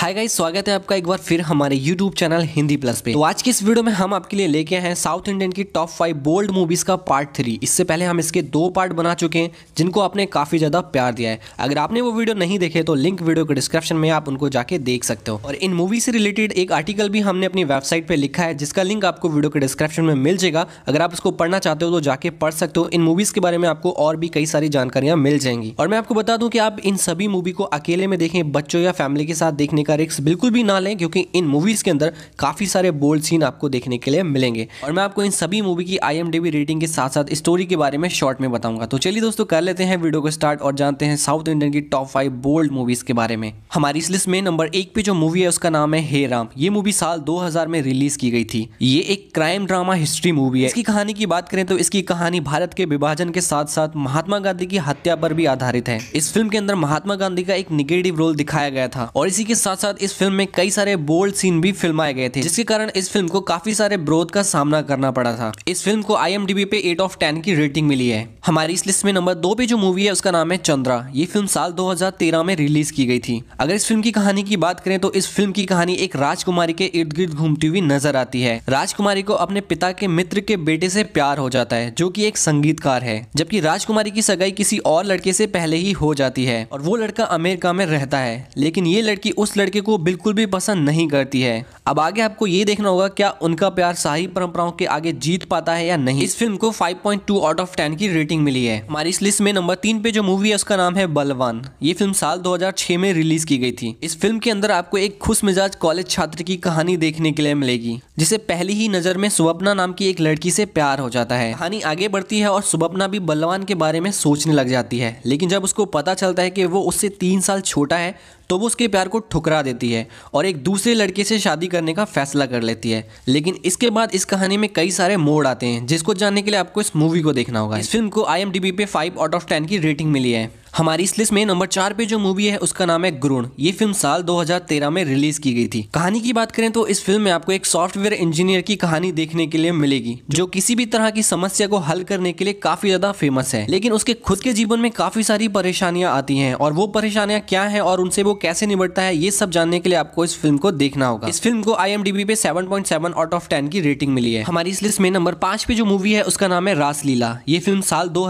hi guys स्वागत है आपका एक बार फिर हमारे YouTube चैनल हिंदी प्लस पे तो आज की इस वीडियो में हम आपके लिए लेके आए हैं साउथ इंडियन की टॉप फाइव बोल्ड मूवीज का पार्ट थ्री इससे पहले हम इसके दो पार्ट बना चुके हैं जिनको आपने काफी ज्यादा प्यार दिया है अगर आपने वो वीडियो नहीं देखे तो लिंक वीडियो के डिस्क्रिप्शन में आप उनको जाके देख सकते हो और इन मूवी से रिलेटेड एक आर्टिकल भी हमने अपनी वेबसाइट पर लिखा है जिसका लिंक आपको वीडियो के डिस्क्रिप्शन में मिल जाएगा अगर आप उसको पढ़ना चाहते हो तो जाके पढ़ सकते हो इन मूवीज के बारे में आपको और भी कई सारी जानकारियां मिल जाएंगी और मैं आपको बता दूँ कि आप इन सभी मूवी को अकेले में देखें बच्चों या फैमिली के साथ देखने का रिक्स बिल्कुल भी ना लें क्योंकि इन मूवीज़ के अंदर काफ़ी सारे बोल्ड सीन आपको देखने के लिए मिलेंगे और मैं आपको इन सभी मूवी की आई रेटिंग के साथ साथ स्टोरी के बारे में शॉर्ट में बताऊंगा तो चलिए दोस्तों कर लेते हैं वीडियो को स्टार्ट और जानते हैं साउथ इंडियन की टॉप फाइव बोल्ड मूवीज़ के बारे में हमारी इस लिस्ट में नंबर एक पे जो मूवी है उसका नाम है हे राम ये मूवी साल दो में रिलीज की गई थी ये एक क्राइम ड्रामा हिस्ट्री मूवी है इसकी कहानी की बात करें तो इसकी कहानी भारत के विभाजन के साथ साथ महात्मा गांधी की हत्या पर भी आधारित है इस फिल्म के अंदर महात्मा गांधी का एक निगेटिव रोल दिखाया गया था और इसी के साथ साथ साथ इस फिल्म में कई सारे बोल्ड सीन भी फिल्माए गए थे जिसके कारण इस फिल्म को काफी सारे ब्रोथ का सामना करना पड़ा था इस फिल्म को आई पे एट ऑफ टेन की रेटिंग मिली है हमारी इस लिस्ट में नंबर दो पे जो मूवी है उसका नाम है चंद्रा ये फिल्म साल दो में रिलीज की गई थी अगर इस फिल्म की कहानी की बात करें तो इस फिल्म की कहानी एक राजकुमारी के इर्द गिर्द घूमती हुई नजर आती है राजकुमारी को अपने पिता के मित्र के बेटे से प्यार हो जाता है जो की एक संगीतकार है जबकि राजकुमारी की सगाई किसी और लड़के से पहले ही हो जाती है और वो लड़का अमेरिका में रहता है लेकिन ये लड़की उस लड़के लड़के को बिल्कुल भी पसंद नहीं करती है अब आगे आपको ये देखना होगा क्या उनका प्यार शाही परंपराओं के आगे जीत पाता है या नहीं इस फिल्म को 5.2 आउट ऑफ 10 की रेटिंग मिली है हमारी इस लिस्ट में नंबर तीन पे जो मूवी है उसका नाम है बलवान ये फिल्म साल दो में रिलीज की गई थी इस फिल्म के अंदर आपको एक खुश मिजाज कॉलेज छात्र की कहानी देखने के लिए मिलेगी जिसे पहली ही नजर में सुबपना नाम की एक लड़की से प्यार हो जाता है कहानी आगे बढ़ती है और सुबपना भी बलवान के बारे में सोचने लग जाती है लेकिन जब उसको पता चलता है कि वो उससे तीन साल छोटा है तो वो उसके प्यार को ठुकरा देती है और एक दूसरे लड़के से शादी करने का फैसला कर लेती है लेकिन इसके बाद इस कहानी में कई सारे मोड़ आते हैं जिसको जानने के लिए आपको इस मूवी को देखना होगा इस फिल्म को आई पे फाइव आउट ऑफ टेन की रेटिंग मिली है हमारी इस लिस्ट में नंबर चार पे जो मूवी है उसका नाम है गुरुण ये फिल्म साल 2013 में रिलीज की गई थी कहानी की बात करें तो इस फिल्म में आपको एक सॉफ्टवेयर इंजीनियर की कहानी देखने के लिए मिलेगी जो किसी भी तरह की समस्या को हल करने के लिए काफी ज्यादा फेमस है लेकिन उसके खुद के जीवन में काफी सारी परेशानियां आती है और वो परेशानियां क्या है और उनसे वो कैसे निपटता है ये सब जानने के लिए आपको इस फिल्म को देखना होगा इस फिल्म को आई पे सेवन आउट ऑफ टेन की रेटिंग मिली है हमारी इस लिस्ट में नंबर पांच पे जो मूवी है उसका नाम है रासलीला ये फिल्म साल दो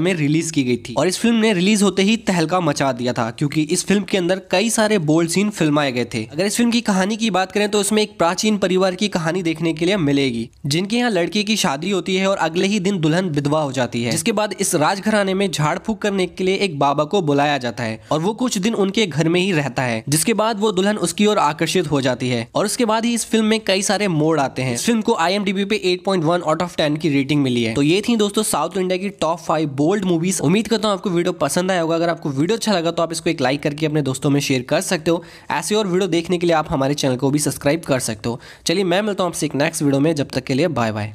में रिलीज की गई थी और इस फिल्म ने रिलीज रिलीज होते ही तहलका मचा दिया था क्योंकि इस फिल्म के अंदर कई सारे बोल्ड सीन फिल्माए गए थे अगर इस फिल्म की कहानी की बात करें तो इसमें एक प्राचीन परिवार की कहानी देखने के लिए मिलेगी जिनके यहाँ लड़की की शादी होती है और अगले ही दिन दुल्हन विधवा हो जाती है जिसके बाद इस राजघराने में झाड़ फूक करने के लिए एक बाबा को बुलाया जाता है और वो कुछ दिन उनके घर में ही रहता है जिसके बाद वो दुल्हन उसकी ओर आकर्षित हो जाती है और उसके बाद ही इस फिल्म में कई सारे मोड़ आते हैं फिल्म को आई पे 8.1 आउट ऑफ टेन की रेटिंग मिली है तो ये थी दोस्तों साउथ इंडिया की टॉप फाइव बोल्ड मूवीज उम्मीद करता हूँ आपको वीडियो पसंद पसंद आया होगा अगर आपको वीडियो अच्छा लगा तो आप इसको एक लाइक करके अपने दोस्तों में शेयर कर सकते हो ऐसे और वीडियो देखने के लिए आप हमारे चैनल को भी सब्सक्राइब कर सकते हो चलिए मैं मिलता हूँ आपसे एक नेक्स्ट वीडियो में जब तक के लिए बाय बाय